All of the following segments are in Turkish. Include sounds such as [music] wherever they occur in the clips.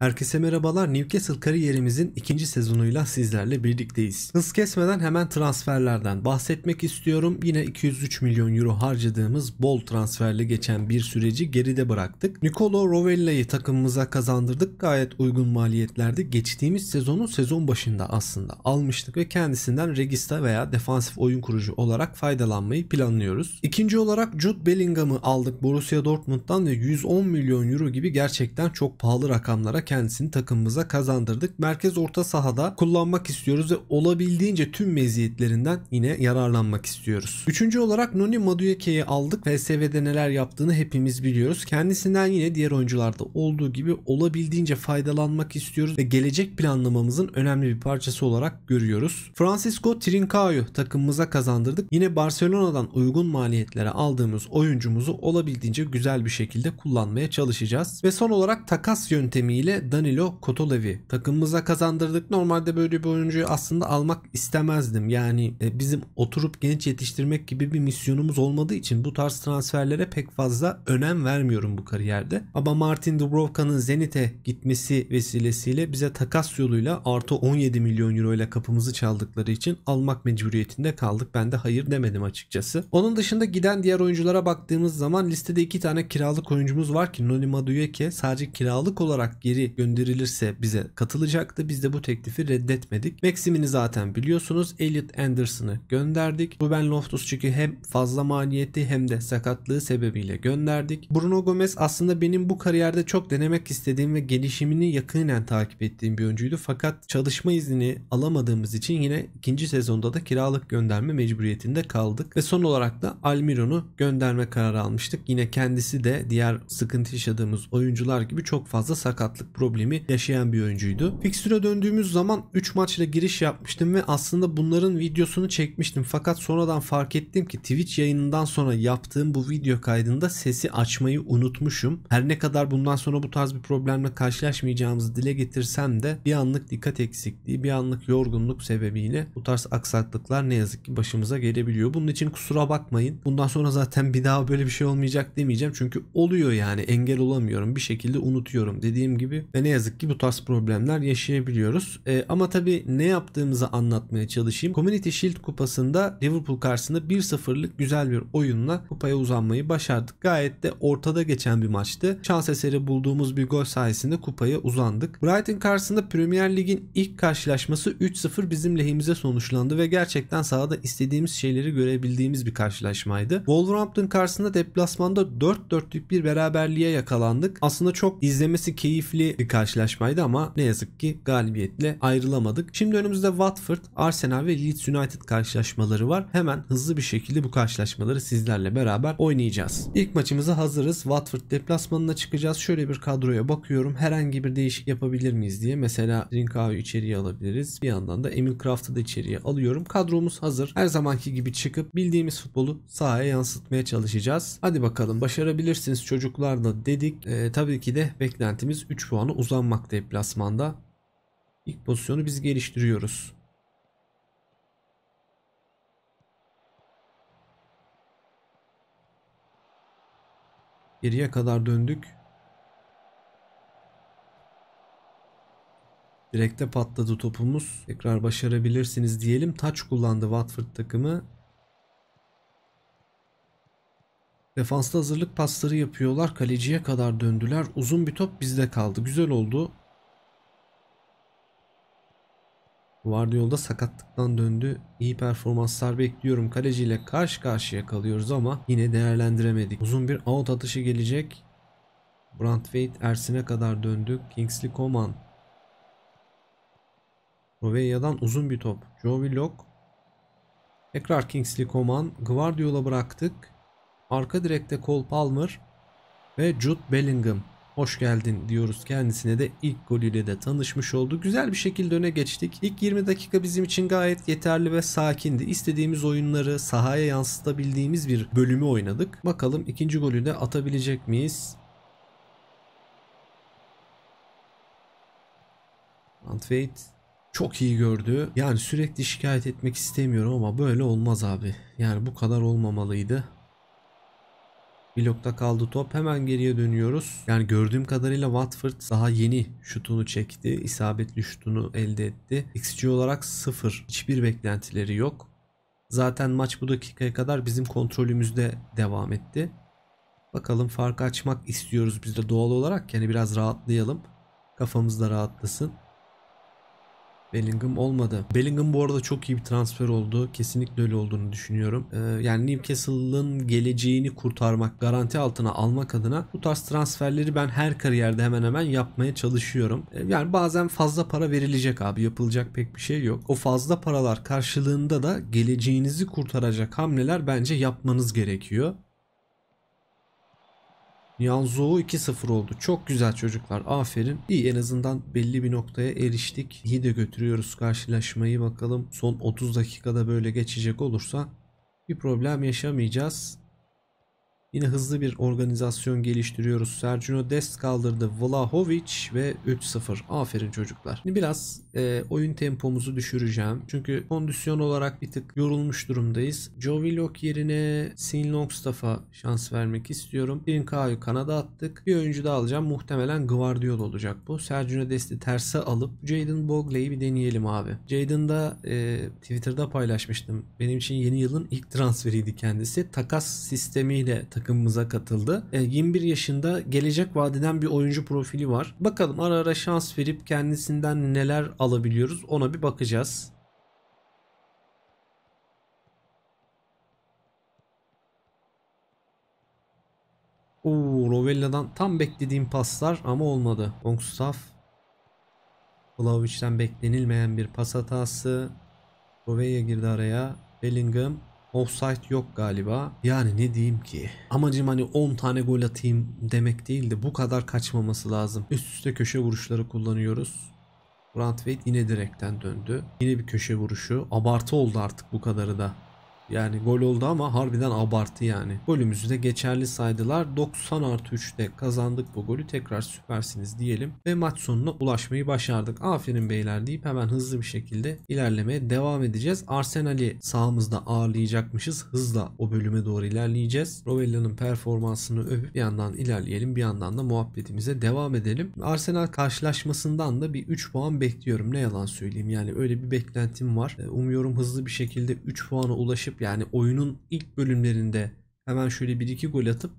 Herkese merhabalar. Newcastle kariyerimizin ikinci sezonuyla sizlerle birlikteyiz. Hız kesmeden hemen transferlerden bahsetmek istiyorum. Yine 203 milyon euro harcadığımız bol transferle geçen bir süreci geride bıraktık. Nicolo Rovella'yı takımımıza kazandırdık. Gayet uygun maliyetlerde geçtiğimiz sezonun sezon başında aslında almıştık ve kendisinden regista veya defansif oyun kurucu olarak faydalanmayı planlıyoruz. İkinci olarak Jude Bellingham'ı aldık Borussia Dortmund'dan ve 110 milyon euro gibi gerçekten çok pahalı rakamlara kendisini takımımıza kazandırdık. Merkez orta sahada kullanmak istiyoruz ve olabildiğince tüm meziyetlerinden yine yararlanmak istiyoruz. Üçüncü olarak Noni Madueke'yi aldık. PSV'de neler yaptığını hepimiz biliyoruz. Kendisinden yine diğer oyuncularda olduğu gibi olabildiğince faydalanmak istiyoruz ve gelecek planlamamızın önemli bir parçası olarak görüyoruz. Francisco Trincao'yu takımımıza kazandırdık. Yine Barcelona'dan uygun maliyetlere aldığımız oyuncumuzu olabildiğince güzel bir şekilde kullanmaya çalışacağız. Ve son olarak takas yöntemiyle Danilo Kotolevi. Takımımıza kazandırdık. Normalde böyle bir oyuncuyu aslında almak istemezdim. Yani e, bizim oturup genç yetiştirmek gibi bir misyonumuz olmadığı için bu tarz transferlere pek fazla önem vermiyorum bu kariyerde. Ama Martin Dubrovka'nın Zenit'e gitmesi vesilesiyle bize takas yoluyla artı 17 milyon euro ile kapımızı çaldıkları için almak mecburiyetinde kaldık. Ben de hayır demedim açıkçası. Onun dışında giden diğer oyunculara baktığımız zaman listede iki tane kiralık oyuncumuz var ki Noni Madueke sadece kiralık olarak geri teklif gönderilirse bize katılacaktı. Biz de bu teklifi reddetmedik. Maxim'ini zaten biliyorsunuz. Elliot Anderson'ı gönderdik. Ruben Loftus çünkü hem fazla maliyeti hem de sakatlığı sebebiyle gönderdik. Bruno Gomez aslında benim bu kariyerde çok denemek istediğim ve gelişimini yakinen takip ettiğim bir oyuncuydu. Fakat çalışma izni alamadığımız için yine ikinci sezonda da kiralık gönderme mecburiyetinde kaldık. Ve son olarak da Almiron'u gönderme kararı almıştık. Yine kendisi de diğer sıkıntı yaşadığımız oyuncular gibi çok fazla sakatlık problemi yaşayan bir oyuncuydu. Fixture'a döndüğümüz zaman 3 maçla giriş yapmıştım ve aslında bunların videosunu çekmiştim. Fakat sonradan fark ettim ki Twitch yayınından sonra yaptığım bu video kaydında sesi açmayı unutmuşum. Her ne kadar bundan sonra bu tarz bir problemle karşılaşmayacağımızı dile getirsem de bir anlık dikkat eksikliği, bir anlık yorgunluk sebebiyle bu tarz aksaklıklar ne yazık ki başımıza gelebiliyor. Bunun için kusura bakmayın. Bundan sonra zaten bir daha böyle bir şey olmayacak demeyeceğim. Çünkü oluyor yani engel olamıyorum. Bir şekilde unutuyorum. Dediğim gibi ve ne yazık ki bu tarz problemler yaşayabiliyoruz. E, ama tabii ne yaptığımızı anlatmaya çalışayım. Community Shield kupasında Liverpool karşısında 1-0'lık güzel bir oyunla kupaya uzanmayı başardık. Gayet de ortada geçen bir maçtı. Şans eseri bulduğumuz bir gol sayesinde kupaya uzandık. Brighton karşısında Premier Lig'in ilk karşılaşması 3-0 bizim lehimize sonuçlandı ve gerçekten sahada istediğimiz şeyleri görebildiğimiz bir karşılaşmaydı. Wolverhampton karşısında deplasmanda 4-4'lük bir beraberliğe yakalandık. Aslında çok izlemesi keyifli, keyifli bir karşılaşmaydı ama ne yazık ki galibiyetle ayrılamadık. Şimdi önümüzde Watford, Arsenal ve Leeds United karşılaşmaları var. Hemen hızlı bir şekilde bu karşılaşmaları sizlerle beraber oynayacağız. İlk maçımıza hazırız. Watford deplasmanına çıkacağız. Şöyle bir kadroya bakıyorum. Herhangi bir değişik yapabilir miyiz diye. Mesela Rinkavi içeriye alabiliriz. Bir yandan da Emil Kraft'ı da içeriye alıyorum. Kadromuz hazır. Her zamanki gibi çıkıp bildiğimiz futbolu sahaya yansıtmaya çalışacağız. Hadi bakalım başarabilirsiniz çocuklar da dedik. E, tabii ki de beklentimiz 3 puan puanı uzanmak deplasmanda. İlk pozisyonu biz geliştiriyoruz. Geriye kadar döndük. Direkte patladı topumuz. Tekrar başarabilirsiniz diyelim. Taç kullandı Watford takımı. Defansta hazırlık pasları yapıyorlar. Kaleciye kadar döndüler. Uzun bir top bizde kaldı. Güzel oldu. Guardiol'da sakatlıktan döndü. İyi performanslar bekliyorum. Kaleciyle karşı karşıya kalıyoruz ama yine değerlendiremedik. Uzun bir out atışı gelecek. Brantwaite Ersin'e kadar döndü. Kingsley Coman. Roveya'dan uzun bir top. Joe Willock. Tekrar Kingsley Coman. Guardiola bıraktık. Arka direkte Cole Palmer ve Jude Bellingham. Hoş geldin diyoruz kendisine de ilk golüyle de tanışmış oldu. Güzel bir şekilde öne geçtik. İlk 20 dakika bizim için gayet yeterli ve sakindi. İstediğimiz oyunları sahaya yansıtabildiğimiz bir bölümü oynadık. Bakalım ikinci golü de atabilecek miyiz? Antweit çok iyi gördü. Yani sürekli şikayet etmek istemiyorum ama böyle olmaz abi. Yani bu kadar olmamalıydı. Blokta kaldı top. Hemen geriye dönüyoruz. Yani gördüğüm kadarıyla Watford daha yeni şutunu çekti. isabetli şutunu elde etti. XG olarak 0. Hiçbir beklentileri yok. Zaten maç bu dakikaya kadar bizim kontrolümüzde devam etti. Bakalım farkı açmak istiyoruz biz de doğal olarak. Yani biraz rahatlayalım. Kafamız da rahatlasın. Bellingham olmadı. Bellingham bu arada çok iyi bir transfer oldu. Kesinlikle öyle olduğunu düşünüyorum. Ee, yani Newcastle'ın geleceğini kurtarmak, garanti altına almak adına bu tarz transferleri ben her kariyerde hemen hemen yapmaya çalışıyorum. Ee, yani bazen fazla para verilecek abi. Yapılacak pek bir şey yok. O fazla paralar karşılığında da geleceğinizi kurtaracak hamleler bence yapmanız gerekiyor. Yanzou 2-0 oldu. Çok güzel çocuklar. Aferin. İyi en azından belli bir noktaya eriştik. İyi de götürüyoruz karşılaşmayı. Bakalım son 30 dakikada böyle geçecek olursa bir problem yaşamayacağız. Yine hızlı bir organizasyon geliştiriyoruz. Sergio Dest kaldırdı Vlahovic ve 3-0. Aferin çocuklar. Şimdi biraz e, oyun tempomuzu düşüreceğim. Çünkü kondisyon olarak bir tık yorulmuş durumdayız. Joe yerine Sin Longstaff'a şans vermek istiyorum. Trincao kanada attık. Bir oyuncu da alacağım. Muhtemelen Guardiola olacak bu. Sergio Dest'i terse alıp Jaden Bogley'i bir deneyelim abi. Jaden'da e, Twitter'da paylaşmıştım. Benim için yeni yılın ilk transferiydi kendisi. Takas sistemiyle takımımıza katıldı. E, 21 yaşında gelecek vadeden bir oyuncu profili var. Bakalım ara ara şans verip kendisinden neler alabiliyoruz ona bir bakacağız. Oo, Rovella'dan tam beklediğim paslar ama olmadı. Longstaff. Vlaovic'den beklenilmeyen bir pas hatası. Rovella girdi araya. Bellingham Offside yok galiba. Yani ne diyeyim ki? Amacım hani 10 tane gol atayım demek değil de bu kadar kaçmaması lazım. Üst üste köşe vuruşları kullanıyoruz. Brandt yine direkten döndü. Yine bir köşe vuruşu. Abartı oldu artık bu kadarı da. Yani gol oldu ama harbiden abartı yani. Golümüzü de geçerli saydılar. 90 artı 3'te kazandık bu golü. Tekrar süpersiniz diyelim. Ve maç sonuna ulaşmayı başardık. Aferin beyler deyip hemen hızlı bir şekilde ilerlemeye devam edeceğiz. Arsenal'i sağımızda ağırlayacakmışız. Hızla o bölüme doğru ilerleyeceğiz. Rovella'nın performansını övüp bir yandan ilerleyelim. Bir yandan da muhabbetimize devam edelim. Arsenal karşılaşmasından da bir 3 puan bekliyorum. Ne yalan söyleyeyim. Yani öyle bir beklentim var. E, umuyorum hızlı bir şekilde 3 puana ulaşıp yani oyunun ilk bölümlerinde hemen şöyle bir iki gol atıp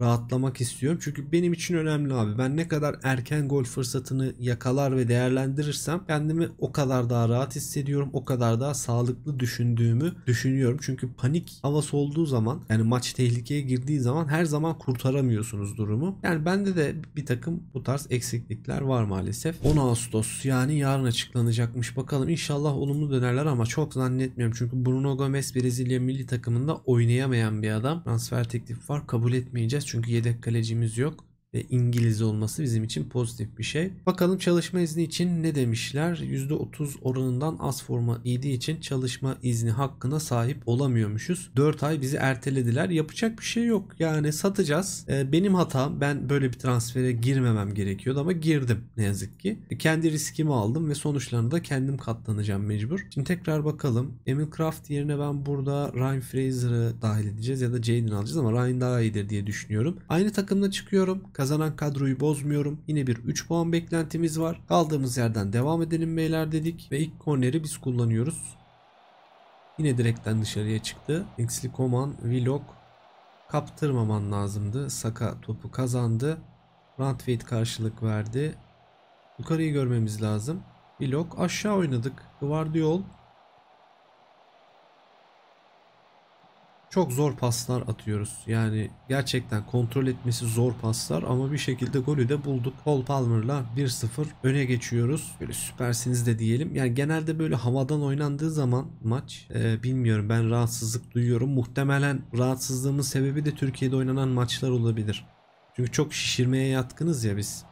rahatlamak istiyorum. Çünkü benim için önemli abi. Ben ne kadar erken gol fırsatını yakalar ve değerlendirirsem kendimi o kadar daha rahat hissediyorum. O kadar daha sağlıklı düşündüğümü düşünüyorum. Çünkü panik havası olduğu zaman yani maç tehlikeye girdiği zaman her zaman kurtaramıyorsunuz durumu. Yani bende de bir takım bu tarz eksiklikler var maalesef. 10 Ağustos yani yarın açıklanacakmış. Bakalım inşallah olumlu dönerler ama çok zannetmiyorum. Çünkü Bruno Gomes Brezilya milli takımında oynayamayan bir adam. Transfer teklifi var kabul etmeyince çünkü yedek kalecimiz yok ve İngiliz olması bizim için pozitif bir şey. Bakalım çalışma izni için ne demişler? %30 oranından az forma iydiği için çalışma izni hakkına sahip olamıyormuşuz. 4 ay bizi ertelediler. Yapacak bir şey yok. Yani satacağız. Ee, benim hatam ben böyle bir transfere girmemem gerekiyordu ama girdim ne yazık ki. Kendi riskimi aldım ve sonuçlarını da kendim katlanacağım mecbur. Şimdi tekrar bakalım. Emil Kraft yerine ben burada Ryan Fraser'ı dahil edeceğiz ya da Jaden alacağız ama Ryan daha iyidir diye düşünüyorum. Aynı takımda çıkıyorum. Kaz Kazanan kadroyu bozmuyorum. Yine bir 3 puan beklentimiz var. Kaldığımız yerden devam edelim beyler dedik. Ve ilk korneri biz kullanıyoruz. Yine direkten dışarıya çıktı. Exli Koman, Vlog kaptırmaman lazımdı. Saka topu kazandı. Randfeit karşılık verdi. Yukarıyı görmemiz lazım. Vlog aşağı oynadık. Guardiol çok zor paslar atıyoruz. Yani gerçekten kontrol etmesi zor paslar ama bir şekilde golü de bulduk. Paul Palmer'la 1-0 öne geçiyoruz. Böyle süpersiniz de diyelim. Yani genelde böyle havadan oynandığı zaman maç e, bilmiyorum ben rahatsızlık duyuyorum. Muhtemelen rahatsızlığımın sebebi de Türkiye'de oynanan maçlar olabilir. Çünkü çok şişirmeye yatkınız ya biz.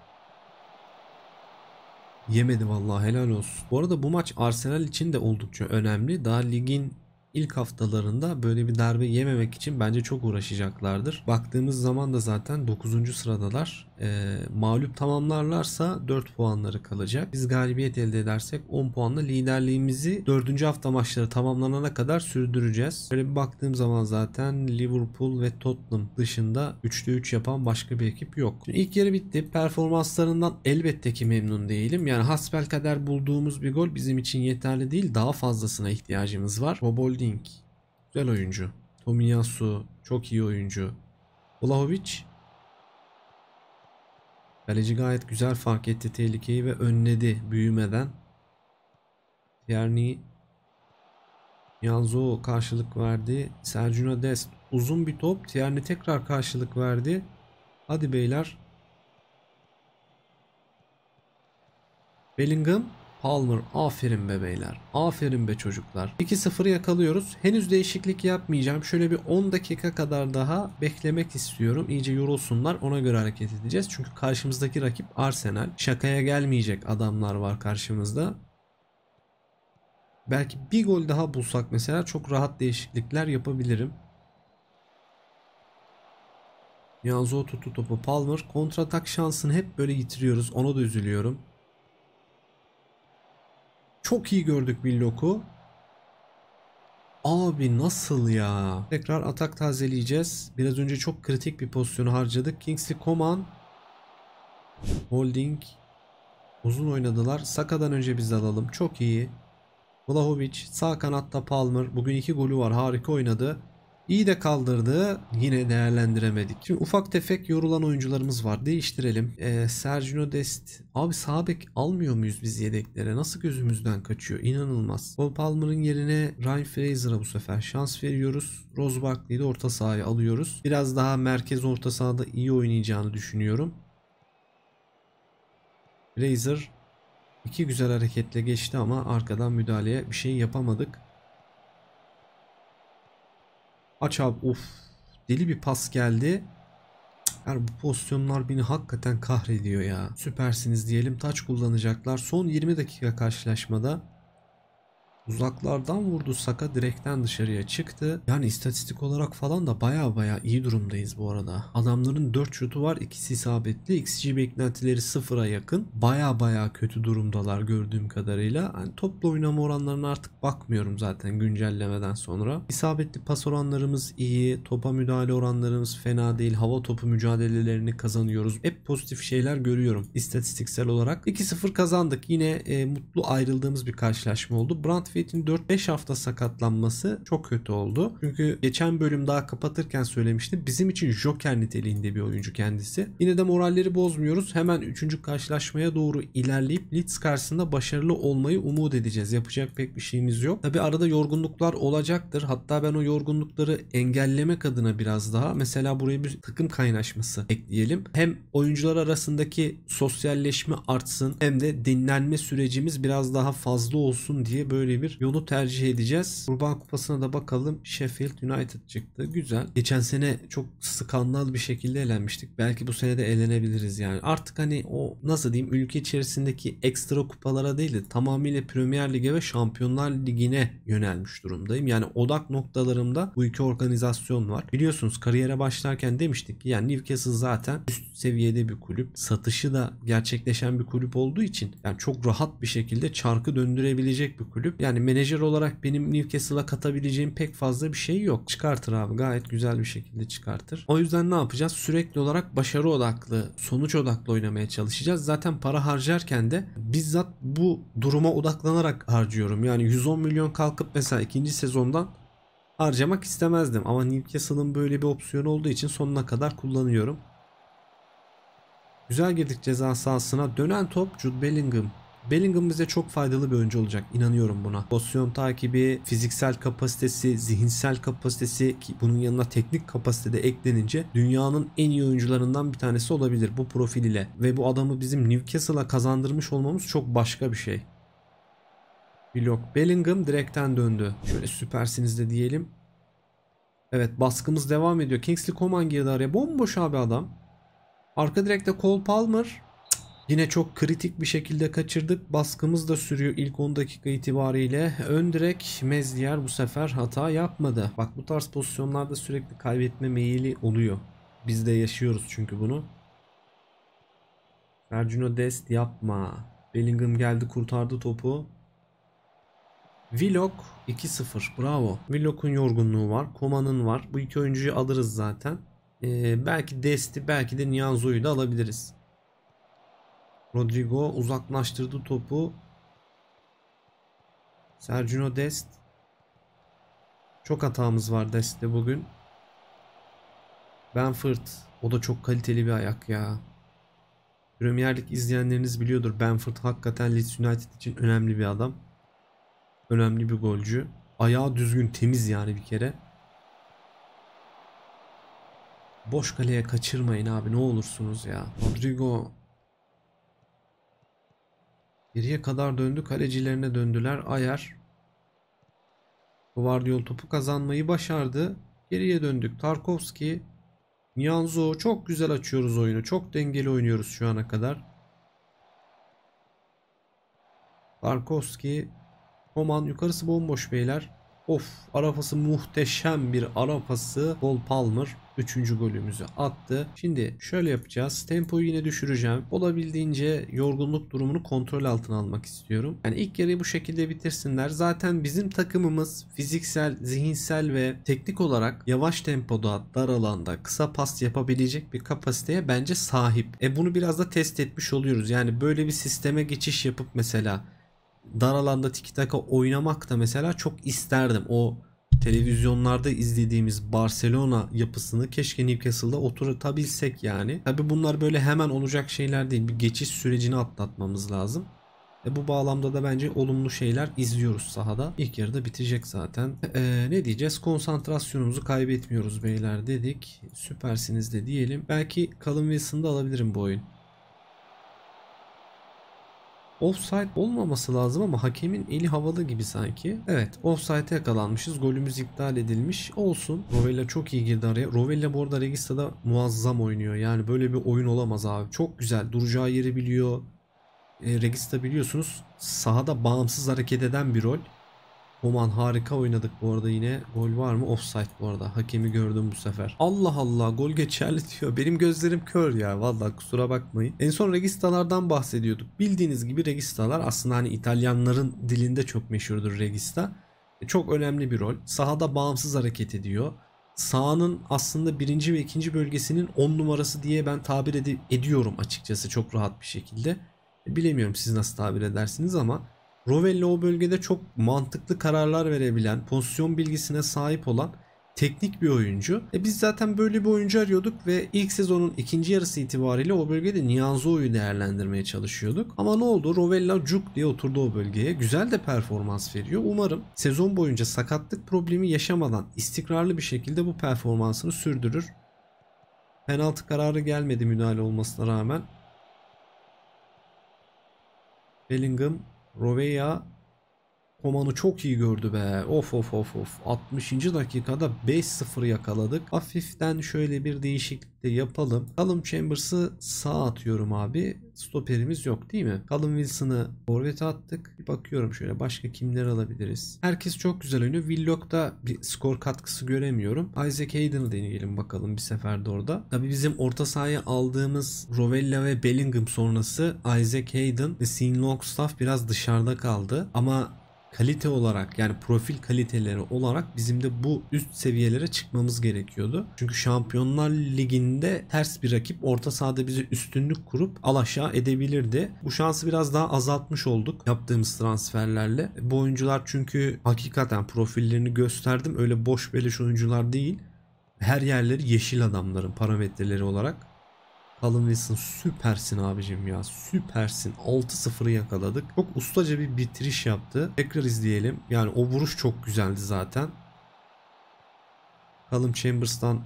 Yemedi vallahi helal olsun. Bu arada bu maç Arsenal için de oldukça önemli. Daha ligin ilk haftalarında böyle bir darbe yememek için bence çok uğraşacaklardır. Baktığımız zaman da zaten 9. sıradalar. E, mağlup tamamlarlarsa 4 puanları kalacak. Biz galibiyet elde edersek 10 puanla liderliğimizi 4. hafta maçları tamamlanana kadar sürdüreceğiz. Böyle bir baktığım zaman zaten Liverpool ve Tottenham dışında 3'te 3 yapan başka bir ekip yok. Şimdi ilk yarı bitti. Performanslarından elbette ki memnun değilim. Yani hasbelkader bulduğumuz bir gol bizim için yeterli değil. Daha fazlasına ihtiyacımız var. Roboldi Holding. Güzel oyuncu. Tomiyasu. Çok iyi oyuncu. Vlahovic. Kaleci gayet güzel fark etti tehlikeyi ve önledi büyümeden. Tierney Yanzo karşılık verdi. Sergio Dest uzun bir top. Tierney tekrar karşılık verdi. Hadi beyler. Bellingham Palmer aferin be beyler. Aferin be çocuklar. 2-0 yakalıyoruz. Henüz değişiklik yapmayacağım. Şöyle bir 10 dakika kadar daha beklemek istiyorum. İyice yorulsunlar. Ona göre hareket edeceğiz. Çünkü karşımızdaki rakip Arsenal. Şakaya gelmeyecek adamlar var karşımızda. Belki bir gol daha bulsak mesela çok rahat değişiklikler yapabilirim. Yanzo tuttu topu Palmer. Kontratak şansını hep böyle yitiriyoruz. Ona da üzülüyorum. Çok iyi gördük Billok'u. Abi nasıl ya? Tekrar atak tazeleyeceğiz. Biraz önce çok kritik bir pozisyonu harcadık. Kingsley Coman. Holding. Uzun oynadılar. Saka'dan önce biz alalım. Çok iyi. Vlahovic. Sağ kanatta Palmer. Bugün iki golü var. Harika oynadı. İyi de kaldırdı. Yine değerlendiremedik. Şimdi ufak tefek yorulan oyuncularımız var. Değiştirelim. Ee, Sergio Dest. Abi sağ almıyor muyuz biz yedeklere? Nasıl gözümüzden kaçıyor? İnanılmaz. Paul Palmer'ın yerine Ryan Fraser'a bu sefer şans veriyoruz. Rose Barkley'i de orta sahaya alıyoruz. Biraz daha merkez orta sahada iyi oynayacağını düşünüyorum. Fraser iki güzel hareketle geçti ama arkadan müdahaleye bir şey yapamadık. Aç abi. Of. Deli bir pas geldi. Yani bu pozisyonlar beni hakikaten kahrediyor ya. Süpersiniz diyelim. Taç kullanacaklar. Son 20 dakika karşılaşmada Uzaklardan vurdu Saka direkten dışarıya çıktı. Yani istatistik olarak falan da baya baya iyi durumdayız bu arada. Adamların 4 şutu var ikisi isabetli. XG beklentileri sıfıra yakın. Baya baya kötü durumdalar gördüğüm kadarıyla. Yani toplu oynama oranlarına artık bakmıyorum zaten güncellemeden sonra. İsabetli pas oranlarımız iyi. Topa müdahale oranlarımız fena değil. Hava topu mücadelelerini kazanıyoruz. Hep pozitif şeyler görüyorum istatistiksel olarak. 2-0 kazandık. Yine e, mutlu ayrıldığımız bir karşılaşma oldu. Brandt Safvet'in 4-5 hafta sakatlanması çok kötü oldu. Çünkü geçen bölüm daha kapatırken söylemiştim. Bizim için Joker niteliğinde bir oyuncu kendisi. Yine de moralleri bozmuyoruz. Hemen 3. karşılaşmaya doğru ilerleyip Leeds karşısında başarılı olmayı umut edeceğiz. Yapacak pek bir şeyimiz yok. Tabi arada yorgunluklar olacaktır. Hatta ben o yorgunlukları engellemek adına biraz daha mesela buraya bir takım kaynaşması ekleyelim. Hem oyuncular arasındaki sosyalleşme artsın hem de dinlenme sürecimiz biraz daha fazla olsun diye böyle bir bir yolu tercih edeceğiz. Kurban Kupası'na da bakalım. Sheffield United çıktı. Güzel. Geçen sene çok skandal bir şekilde elenmiştik. Belki bu sene de elenebiliriz yani. Artık hani o nasıl diyeyim ülke içerisindeki ekstra kupalara değil de tamamıyla Premier Lig'e ve Şampiyonlar Ligi'ne yönelmiş durumdayım. Yani odak noktalarımda bu iki organizasyon var. Biliyorsunuz kariyere başlarken demiştik ki yani Newcastle zaten üst seviyede bir kulüp. Satışı da gerçekleşen bir kulüp olduğu için yani çok rahat bir şekilde çarkı döndürebilecek bir kulüp. Yani yani menajer olarak benim Newcastle'a katabileceğim pek fazla bir şey yok. Çıkartır abi gayet güzel bir şekilde çıkartır. O yüzden ne yapacağız? Sürekli olarak başarı odaklı, sonuç odaklı oynamaya çalışacağız. Zaten para harcarken de bizzat bu duruma odaklanarak harcıyorum. Yani 110 milyon kalkıp mesela ikinci sezondan harcamak istemezdim. Ama Newcastle'ın böyle bir opsiyonu olduğu için sonuna kadar kullanıyorum. Güzel girdik ceza sahasına. Dönen top Jude Bellingham Bellingham bize çok faydalı bir oyuncu olacak. inanıyorum buna. Pozisyon takibi, fiziksel kapasitesi, zihinsel kapasitesi ki bunun yanına teknik kapasite de eklenince dünyanın en iyi oyuncularından bir tanesi olabilir bu profil ile. Ve bu adamı bizim Newcastle'a kazandırmış olmamız çok başka bir şey. Blok Bellingham direkten döndü. Şöyle süpersiniz de diyelim. Evet baskımız devam ediyor. Kingsley Coman girdi araya. Bomboş abi adam. Arka direkte Cole Palmer. Yine çok kritik bir şekilde kaçırdık. Baskımız da sürüyor ilk 10 dakika itibariyle. Ön direk Mezdiyer bu sefer hata yapmadı. Bak bu tarz pozisyonlarda sürekli kaybetme meyili oluyor. Biz de yaşıyoruz çünkü bunu. Sergio Dest yapma. Bellingham geldi kurtardı topu. Vlog 2-0 bravo. Vlog'un yorgunluğu var. Koman'ın var. Bu iki oyuncuyu alırız zaten. Ee, belki Dest'i belki de Nianzo'yu da alabiliriz. Rodrigo uzaklaştırdı topu. Sergio Dest. Çok hatamız var Dest'te bugün. Benford. O da çok kaliteli bir ayak ya. Premier Lig izleyenleriniz biliyordur. Benford hakikaten Leeds United için önemli bir adam. Önemli bir golcü. Ayağı düzgün, temiz yani bir kere. Boş kaleye kaçırmayın abi ne olursunuz ya. Rodrigo Geriye kadar döndü. Kalecilerine döndüler. Ayer. Guardiol topu kazanmayı başardı. Geriye döndük. Tarkovski. N'yanzo Çok güzel açıyoruz oyunu. Çok dengeli oynuyoruz şu ana kadar. Tarkovski. Roman. Yukarısı bomboş beyler. Of. Arafası muhteşem bir arafası. Paul Palmer. 3. golümüzü attı. Şimdi şöyle yapacağız. Tempoyu yine düşüreceğim. Olabildiğince yorgunluk durumunu kontrol altına almak istiyorum. Yani ilk yarıyı bu şekilde bitirsinler. Zaten bizim takımımız fiziksel, zihinsel ve teknik olarak yavaş tempoda, dar alanda, kısa pas yapabilecek bir kapasiteye bence sahip. E bunu biraz da test etmiş oluyoruz. Yani böyle bir sisteme geçiş yapıp mesela dar alanda tiki taka oynamak da mesela çok isterdim. O televizyonlarda izlediğimiz Barcelona yapısını keşke Newcastle'da oturtabilsek yani. Tabi bunlar böyle hemen olacak şeyler değil. Bir geçiş sürecini atlatmamız lazım. E bu bağlamda da bence olumlu şeyler izliyoruz sahada. İlk yarıda bitecek zaten. E, ne diyeceğiz? Konsantrasyonumuzu kaybetmiyoruz beyler dedik. Süpersiniz de diyelim. Belki Callum Wilson'da alabilirim bu oyun. Offside olmaması lazım ama hakemin eli havalı gibi sanki. Evet offside'e yakalanmışız. Golümüz iptal edilmiş. Olsun. Rovella çok iyi girdi araya. Rovella bu arada Regista'da muazzam oynuyor. Yani böyle bir oyun olamaz abi. Çok güzel. Duracağı yeri biliyor. E, Regista biliyorsunuz sahada bağımsız hareket eden bir rol. Oman harika oynadık bu arada yine. Gol var mı? Offside bu arada. Hakemi gördüm bu sefer. Allah Allah gol geçerli [laughs] diyor. Benim gözlerim kör ya. Valla kusura bakmayın. En son registalardan bahsediyorduk. Bildiğiniz gibi registalar aslında hani İtalyanların dilinde çok meşhurdur regista. E, çok önemli bir rol. Sahada bağımsız hareket ediyor Sağının aslında birinci ve ikinci bölgesinin on numarası diye ben tabir ed- ediyorum açıkçası çok rahat bir şekilde. E, bilemiyorum siz nasıl tabir edersiniz ama Rovelli o bölgede çok mantıklı kararlar verebilen, pozisyon bilgisine sahip olan teknik bir oyuncu. E biz zaten böyle bir oyuncu arıyorduk ve ilk sezonun ikinci yarısı itibariyle o bölgede Nianzo'yu değerlendirmeye çalışıyorduk. Ama ne oldu? Rovella cuk diye oturdu o bölgeye. Güzel de performans veriyor. Umarım sezon boyunca sakatlık problemi yaşamadan istikrarlı bir şekilde bu performansını sürdürür. Penaltı kararı gelmedi müdahale olmasına rağmen. Bellingham Rubia Komanı çok iyi gördü be. Of of of of. 60. dakikada 5-0 yakaladık. Hafiften şöyle bir değişiklik de yapalım. Callum Chambers'ı sağ atıyorum abi. Stoperimiz yok değil mi? Callum Wilson'ı forvete attık. Bir bakıyorum şöyle başka kimler alabiliriz. Herkes çok güzel oynuyor. Willock'ta bir skor katkısı göremiyorum. Isaac Hayden'ı deneyelim bakalım bir seferde orada. Tabii bizim orta sahaya aldığımız Rovella ve Bellingham sonrası Isaac Hayden ve Sean Longstaff biraz dışarıda kaldı. Ama kalite olarak yani profil kaliteleri olarak bizim de bu üst seviyelere çıkmamız gerekiyordu. Çünkü Şampiyonlar Ligi'nde ters bir rakip orta sahada bize üstünlük kurup alaşağı edebilirdi. Bu şansı biraz daha azaltmış olduk yaptığımız transferlerle. Bu oyuncular çünkü hakikaten profillerini gösterdim. Öyle boş beleş oyuncular değil. Her yerleri yeşil adamların parametreleri olarak. Callum Wilson süpersin abicim ya süpersin 6-0'ı yakaladık çok ustaca bir bitiriş yaptı tekrar izleyelim yani o vuruş çok güzeldi zaten Callum Chambers'tan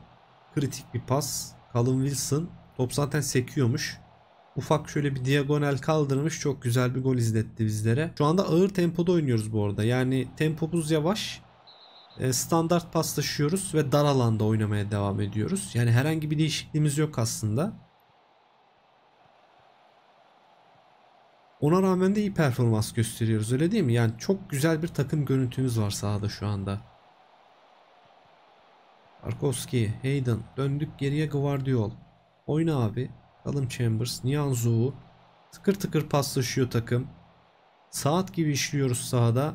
kritik bir pas Callum Wilson top zaten sekiyormuş ufak şöyle bir diagonal kaldırmış çok güzel bir gol izletti bizlere şu anda ağır tempoda oynuyoruz bu arada yani tempomuz yavaş e, standart paslaşıyoruz ve dar alanda oynamaya devam ediyoruz. Yani herhangi bir değişikliğimiz yok aslında. Ona rağmen de iyi performans gösteriyoruz öyle değil mi? Yani çok güzel bir takım görüntümüz var sahada şu anda. Arkowski, Hayden, döndük geriye Guardiol. Oyna abi. alım Chambers, Nianzou. Tıkır tıkır paslaşıyor takım. Saat gibi işliyoruz sahada.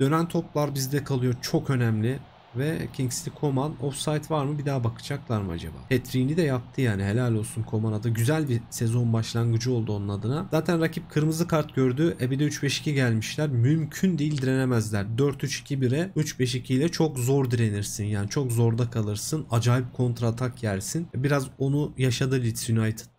Dönen toplar bizde kalıyor. Çok önemli ve Kingsley Coman offside var mı bir daha bakacaklar mı acaba? Petriğini de yaptı yani helal olsun Coman'a da. Güzel bir sezon başlangıcı oldu onun adına. Zaten rakip kırmızı kart gördü. E bir de 3-5-2 gelmişler. Mümkün değil direnemezler. 4-3-2-1'e 3-5-2 ile çok zor direnirsin. Yani çok zorda kalırsın. Acayip kontra atak yersin. Biraz onu yaşadı Leeds United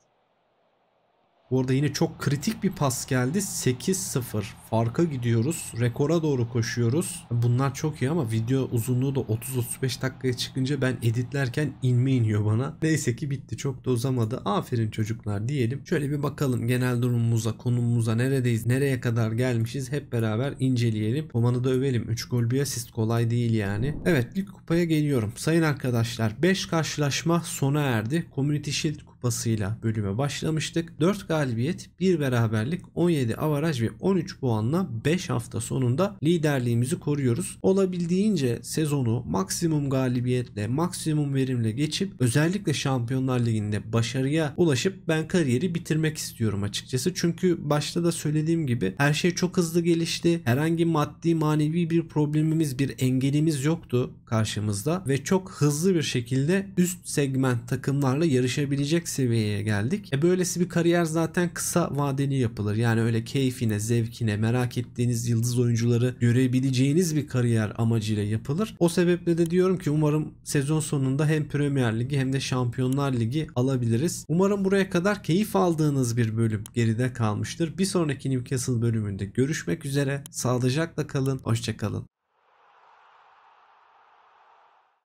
bu arada yine çok kritik bir pas geldi. 8-0 farka gidiyoruz. Rekora doğru koşuyoruz. Bunlar çok iyi ama video uzunluğu da 30-35 dakikaya çıkınca ben editlerken inme iniyor bana. Neyse ki bitti. Çok da uzamadı. Aferin çocuklar diyelim. Şöyle bir bakalım genel durumumuza, konumumuza, neredeyiz, nereye kadar gelmişiz hep beraber inceleyelim. Romanı da övelim. 3 gol bir asist kolay değil yani. Evet lig kupaya geliyorum. Sayın arkadaşlar 5 karşılaşma sona erdi. Community Shield kupasıyla bölüme başlamıştık. 4 galibiyet, 1 beraberlik, 17 avaraj ve 13 puanla 5 hafta sonunda liderliğimizi koruyoruz. Olabildiğince sezonu maksimum galibiyetle, maksimum verimle geçip özellikle Şampiyonlar Ligi'nde başarıya ulaşıp ben kariyeri bitirmek istiyorum açıkçası. Çünkü başta da söylediğim gibi her şey çok hızlı gelişti. Herhangi maddi manevi bir problemimiz, bir engelimiz yoktu karşımızda ve çok hızlı bir şekilde üst segment takımlarla yarışabilecek seviyeye geldik. E böylesi bir kariyer zaten kısa vadeli yapılır. Yani öyle keyfine, zevkine, merak ettiğiniz yıldız oyuncuları görebileceğiniz bir kariyer amacıyla yapılır. O sebeple de diyorum ki umarım sezon sonunda hem Premier Ligi hem de Şampiyonlar Ligi alabiliriz. Umarım buraya kadar keyif aldığınız bir bölüm geride kalmıştır. Bir sonraki Newcastle bölümünde görüşmek üzere. Sağlıcakla kalın. Hoşçakalın.